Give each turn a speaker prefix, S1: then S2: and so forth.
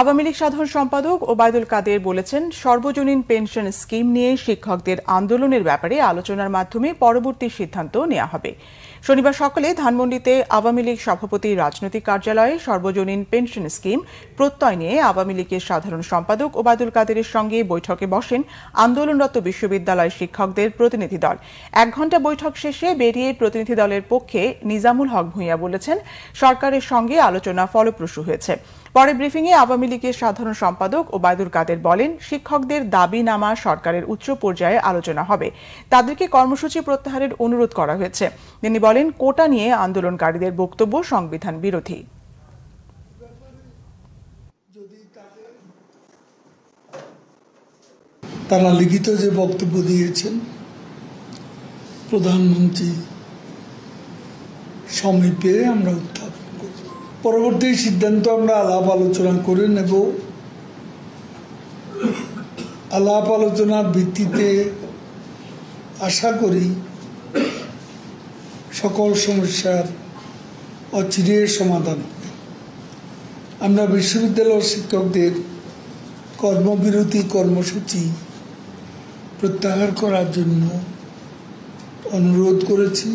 S1: আওয়ামী লীগ সাধারণ সম্পাদক ওবায়দুল কাদের বলেছেন সর্বজনীন পেনশন স্কিম নিয়ে শিক্ষকদের আন্দোলনের ব্যাপারে আলোচনার মাধ্যমে পরবর্তী সিদ্ধান্ত নেওয়া হবে শনিবার সকালে ধানমন্ডিতে আওয়ামী লীগ সভাপতি রাজনৈতিক কার্যালয়ে সর্বজনীন পেনশন স্কিম প্রত্যয় নিয়ে আওয়ামী লীগের সাধারণ সম্পাদক ওবায়দুল কাদেরের সঙ্গে বৈঠকে বসেন আন্দোলনরত বিশ্ববিদ্যালয় শিক্ষকদের প্রতিনিধি দল এক ঘন্টা বৈঠক শেষে বেরিয়ে প্রতিনিধি দলের পক্ষে নিজামুল হক ভূঁইয়া বলেছেন সরকারের সঙ্গে আলোচনা ফলপ্রসূ হয়েছে পরে ব্রিফিংয়ে আওয়ামী আওয়ামী লীগের সাধারণ সম্পাদক ওবায়দুল কাদের বলেন শিক্ষকদের দাবি নামা সরকারের উচ্চ পর্যায়ে আলোচনা হবে তাদেরকে কর্মসূচি প্রত্যাহারের অনুরোধ করা হয়েছে তিনি বলেন কোটা নিয়ে আন্দোলনকারীদের বক্তব্য সংবিধান বিরোধী
S2: তারা লিখিত যে বক্তব্য দিয়েছেন প্রধানমন্ত্রী সময় পেয়ে আমরা পরবর্তী সিদ্ধান্ত আমরা আলাপ আলোচনা করে নেব আলাপ আলোচনার ভিত্তিতে আশা করি সকল সমস্যার অচিরে সমাধান আমরা বিশ্ববিদ্যালয় শিক্ষকদের কর্মবিরতি কর্মসূচি প্রত্যাহার
S1: করার জন্য অনুরোধ করেছি